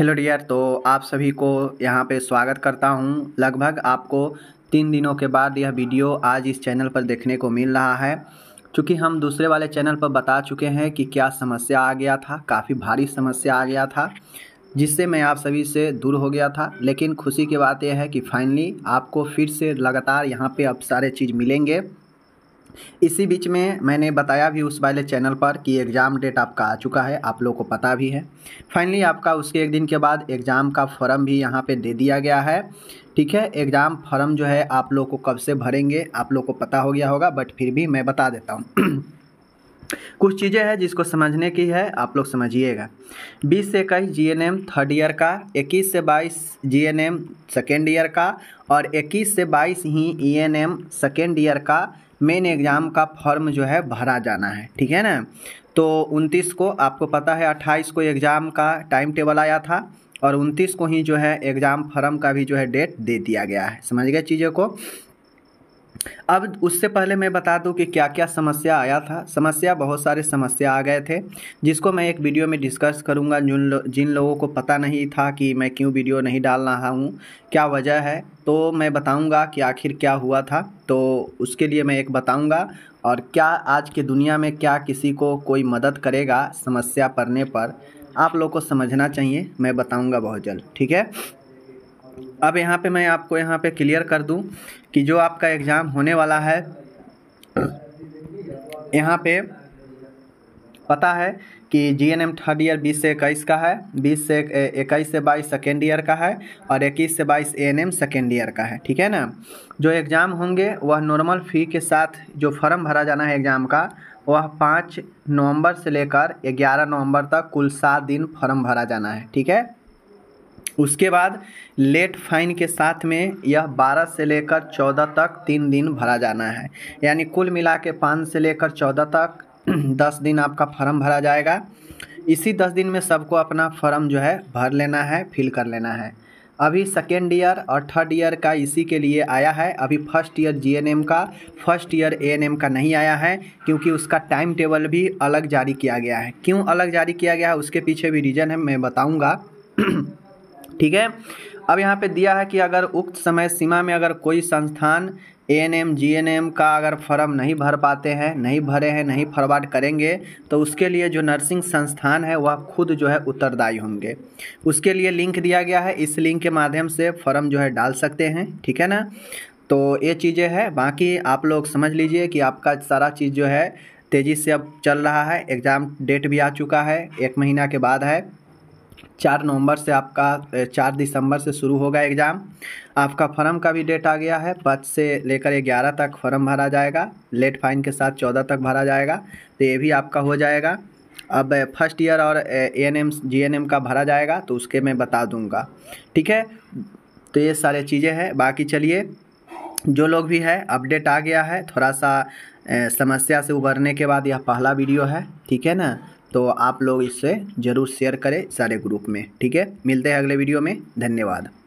hello dear तो आप सभी को यहाँ पे स्वागत करता हूँ लगभग आपको तीन दिनों के बाद यह वीडियो आज इस चैनल पर देखने को मिल रहा है चूँकि हम दूसरे वाले चैनल पर बता चुके हैं कि क्या समस्या आ गया था काफ़ी भारी समस्या आ गया था जिससे मैं आप सभी से दूर हो गया था लेकिन खुशी की बात यह है कि फाइनली आपको फिर से लगातार यहाँ पर अब सारे चीज़ मिलेंगे इसी बीच में मैंने बताया भी उस वाले चैनल पर कि एग्ज़ाम डेट आपका आ चुका है आप लोगों को पता भी है फाइनली आपका उसके एक दिन के बाद एग्ज़ाम का फॉर्म भी यहाँ पे दे दिया गया है ठीक है एग्ज़ाम फॉर्म जो है आप लोग को कब से भरेंगे आप लोगों को पता हो गया होगा बट फिर भी मैं बता देता हूँ कुछ चीज़ें हैं जिसको समझने की है आप लोग समझिएगा 20 से इक्कीस G N M third year का 21 से 22 G N M second year का और 21 से 22 ही E N M second year का मेन एग्ज़ाम का फॉर्म जो है भरा जाना है ठीक है ना तो 29 को आपको पता है 28 को एग्ज़ाम का टाइम टेबल आया था और 29 को ही जो है एग्ज़ाम फॉर्म का भी जो है डेट दे दिया गया है समझ गए चीज़ों को अब उससे पहले मैं बता दूं कि क्या क्या समस्या आया था समस्या बहुत सारे समस्या आ गए थे जिसको मैं एक वीडियो में डिस्कस करूंगा जिन लो, जिन लोगों को पता नहीं था कि मैं क्यों वीडियो नहीं डाल रहा हूँ क्या वजह है तो मैं बताऊंगा कि आखिर क्या हुआ था तो उसके लिए मैं एक बताऊंगा और क्या आज की दुनिया में क्या किसी को कोई मदद करेगा समस्या पड़ने पर आप लोग को समझना चाहिए मैं बताऊँगा बहुत जल्द ठीक है अब यहाँ पे मैं आपको यहाँ पे क्लियर कर दूँ कि जो आपका एग्ज़ाम होने वाला है यहाँ पे पता है कि G N M third year बीस से इक्कीस का है बीस से इक्कीस से बाईस सेकेंड ईयर का है और इक्कीस से बाईस A N M second year का है ठीक है ना जो एग्ज़ाम होंगे वह नॉर्मल फ़ी के साथ जो फॉर्म भरा जाना है एग्ज़ाम का वह पाँच नवंबर से लेकर ग्यारह नवंबर तक कुल सात दिन फॉर्म भरा जाना है ठीक है उसके बाद लेट फाइन के साथ में यह 12 से लेकर 14 तक तीन दिन भरा जाना है यानी कुल मिला के पाँच से लेकर 14 तक 10 दिन आपका फॉर्म भरा जाएगा इसी 10 दिन में सबको अपना फॉर्म जो है भर लेना है फिल कर लेना है अभी सेकेंड ईयर और थर्ड ईयर का इसी के लिए आया है अभी फर्स्ट ईयर जीएनएम का फर्स्ट ईयर एएनएम का नहीं आया है क्योंकि उसका टाइम टेबल भी अलग जारी किया गया है क्यों अलग जारी किया गया है उसके पीछे भी रीज़न है मैं बताऊंगा ठीक है अब यहाँ पे दिया है कि अगर उक्त समय सीमा में अगर कोई संस्थान A N M G N M का अगर फॉर्म नहीं भर पाते हैं नहीं भरे हैं नहीं फॉरवर्ड करेंगे तो उसके लिए जो नर्सिंग संस्थान है वह खुद जो है उत्तरदायी होंगे उसके लिए लिंक दिया गया है इस लिंक के माध्यम से फॉर्म जो है डाल सकते हैं ठीक है ना तो ये चीज़ें हैं बाकी आप लोग समझ लीजिए कि आपका सारा चीज़ जो है तेज़ी से अब चल रहा है एग्ज़ाम डेट भी आ चुका है एक महीना के बाद है चार नवंबर से आपका चार दिसंबर से शुरू होगा एग्ज़ाम आपका फॉर्म का भी डेट आ गया है पाँच से लेकर ग्यारह तक फॉर्म भरा जाएगा लेट फाइन के साथ चौदह तक भरा जाएगा तो ये भी आपका हो जाएगा अब फर्स्ट ईयर और एन एम एन एम का भरा जाएगा तो उसके मैं बता दूंगा ठीक है तो ये सारे चीज़ें हैं बाकी चलिए जो लोग भी है अपडेट आ गया है थोड़ा सा समस्या से उभरने के बाद यह पहला वीडियो है ठीक है ना तो आप लोग इससे ज़रूर शेयर करें सारे ग्रुप में ठीक है मिलते हैं अगले वीडियो में धन्यवाद